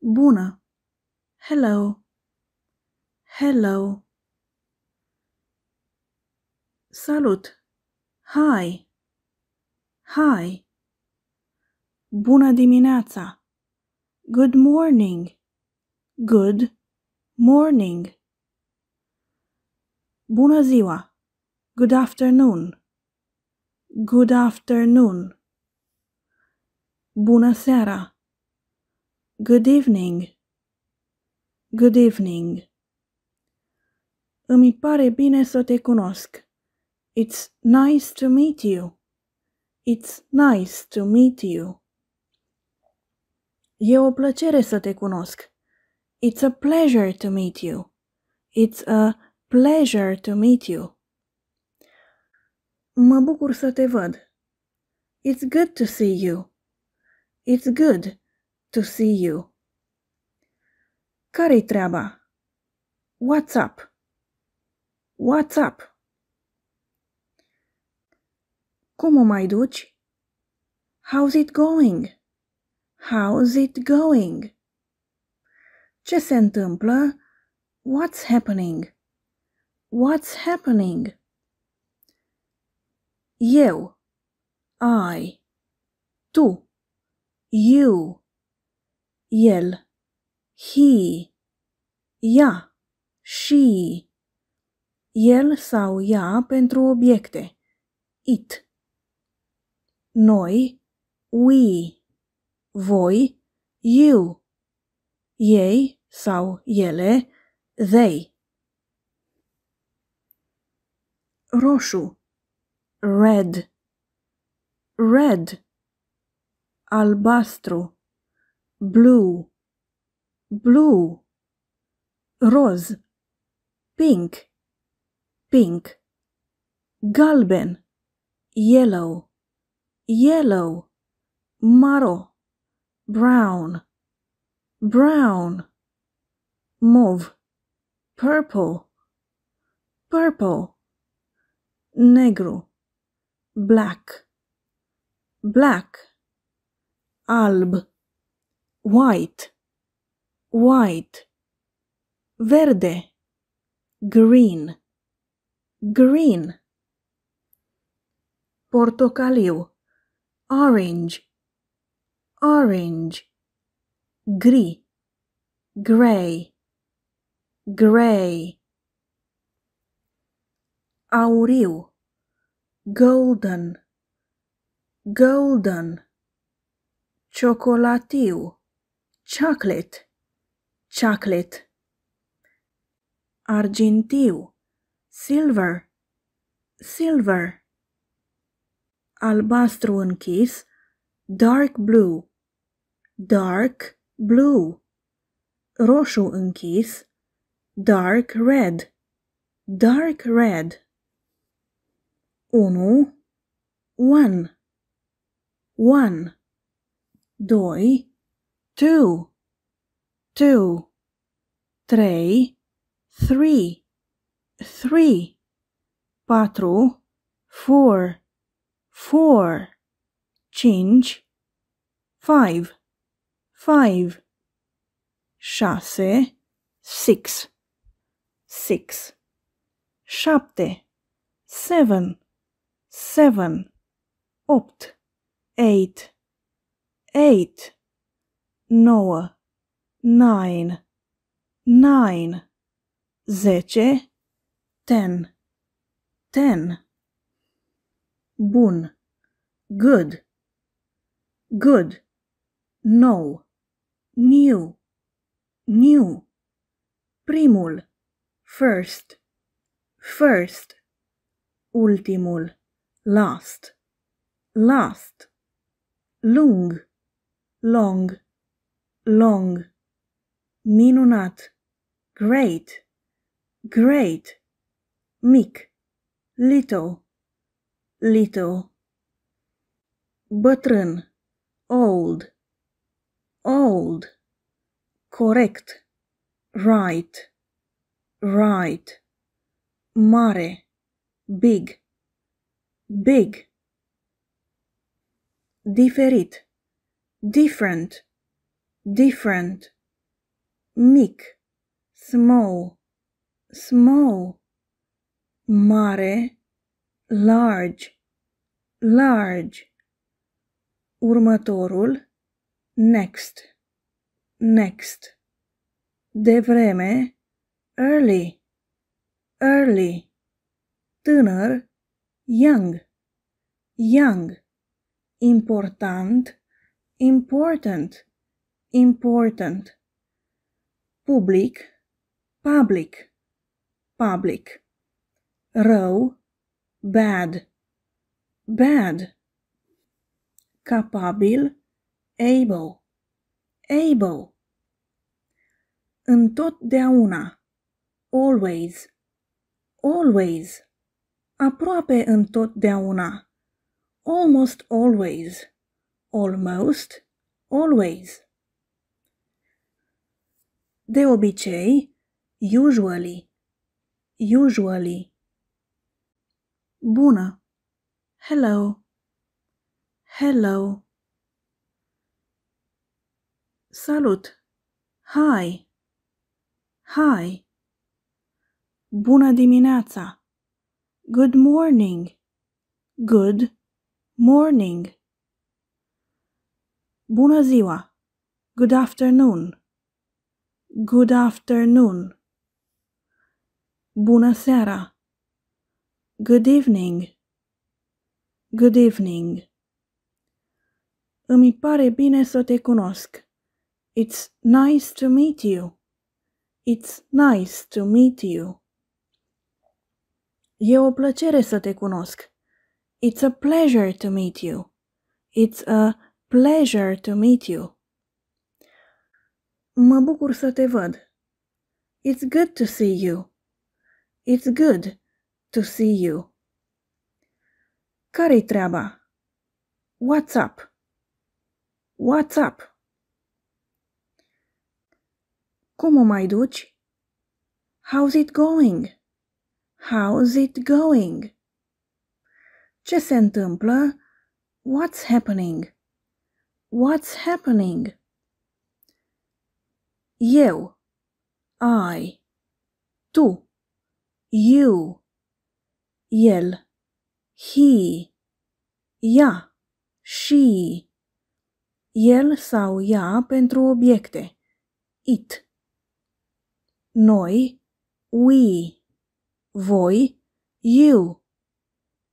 Bună. Hello. Hello. Salut. Hi. Hi. Bună dimineața. Good morning. Good morning. Bună ziua. Good afternoon. Good afternoon. Bună seara. Good evening. Good evening. Îmi pare bine să te cunosc. It's nice to meet you. It's nice to meet you. E o plăcere să te cunosc. It's a pleasure to meet you. It's a pleasure to meet you. Mă bucur să te văd. It's good to see you. It's good to see you. Care-i treaba? What's up? What's up? Cum o mai duci? How's it going? How's it going? Ce se întâmplă? What's happening? What's happening? Eu. I. Tu. You el, he, ea, she, el sau ea pentru obiecte, it. Noi, we, voi, you, ei sau ele, they. Roșu, red, red, albastru, blue, blue, rose, pink, pink, galben, yellow, yellow, maro, brown, brown, mauve, purple, purple, negro, black, black, alb, white, white, verde, green, green, portocaliu, orange, orange, gri, grey, grey, auriu, golden, golden, ciocolatiu, chocolate, chocolate. Argintiu, silver, silver. Albastru închis, dark blue, dark blue. Roșu închis, dark red, dark red. unu, one, one, doi, two, patru, four, four, cinci, five, five, șase, six, six, șapte, seven, seven, opt, eight, eight, 9, nine, nine, 10, 10, ten. Bun, good, good, nou, new, new. Primul, first, first. Ultimul, last, last. Lung, long long, minunat, great, great, mic, little, little, bătrân, old, old, correct, right, right, mare, big, big, diferit, different, different, mic, small, small, mare, large, large. Următorul, next, next. Devreme, early, early. Tânăr, young, young. Important, important important. Public, public, public. Rău, bad, bad. Capabil, able, able. Întotdeauna, always, always. Aproape întotdeauna, almost always, almost always. De obicei, usually, usually. Bună. Hello. Hello. Salut. Hi. Hi. Bună dimineața. Good morning. Good morning. Bună ziua. Good afternoon. Good afternoon. Bună seara. Good evening. Good evening. Îmi pare bine să te cunosc. It's nice to meet you. It's nice to meet you. E o plăcere să te cunosc. It's a pleasure to meet you. It's a pleasure to meet you. Mă bucur să te văd. It's good to see you. It's good to see you. Care-i treaba? What's up? What's up? Cum o mai duci? How's it going? How's it going? Ce se întâmplă? What's happening? What's happening? Eu. I. Tu. You. El. He. Ea. She. El sau ea pentru obiecte. It. Noi. We. Voi. You.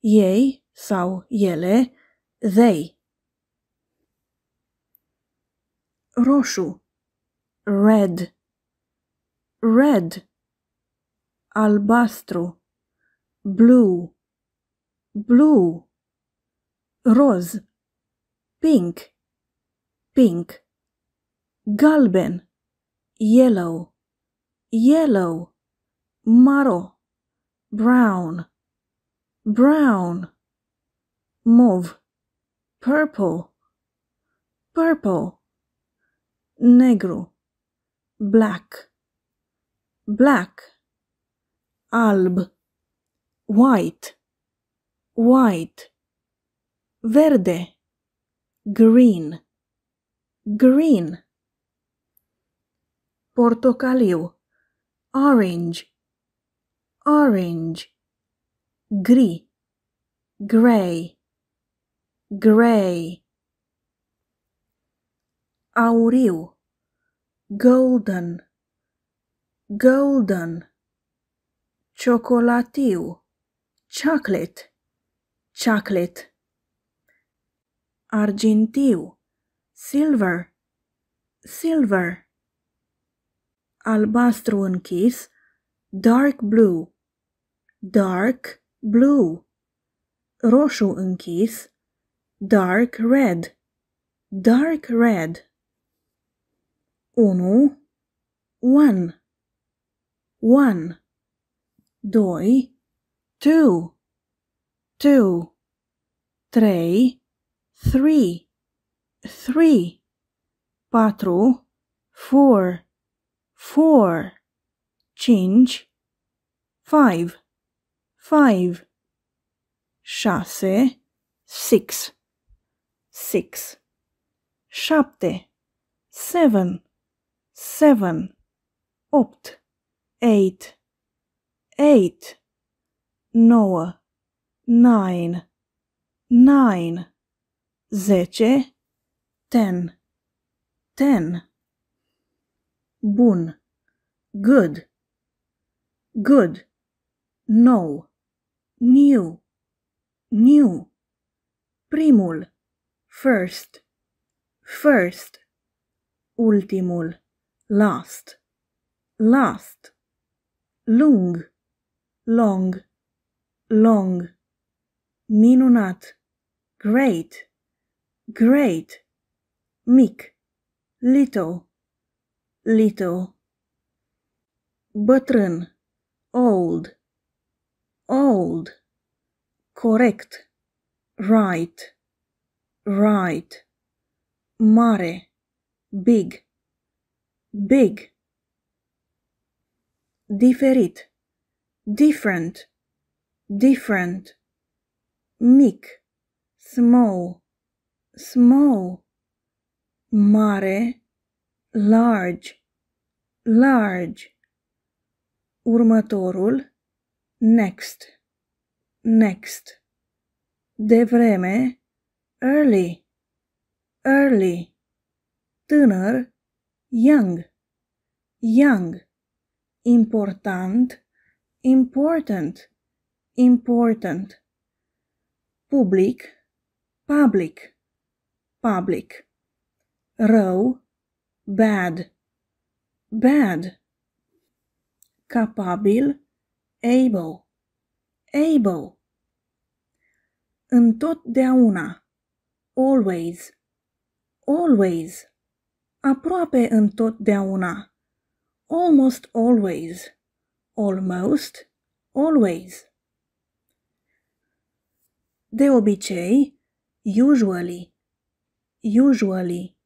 Ei sau ele. They. roșu red red albastru blue blue rose, pink pink galben yellow yellow maro brown brown mauve purple purple negro black, black, alb, white, white, verde, green, green, portocaliu, orange, orange, gri, gray, gray, auriu, golden, golden, chocolatiu, chocolate, chocolate, argentiu, silver, silver, albastru închis, dark blue, dark blue, roșu închis, dark red, dark red uno, one, one, doi, two, two, trei, three, three, patru, four, four, cinci, five, five, șase, six, six, șapte, seven, seven, opt, eight, eight, nouă, nine, nine, zece, ten, ten. Bun, good, good, nou, new, new. Primul, first, first. Ultimul, last, last, lung, long, long, minunat, great, great, mic, little, little, bătrân, old, old, correct, right, right, mare, big, big diferit different different mic small small mare large large următorul next next devreme early early tânăr young, young, important, important, important, public, public, public, rău, bad, bad, capabil, able, able, întotdeauna, always, always, aproape întotdeauna, almost always, almost always. De obicei, usually, usually.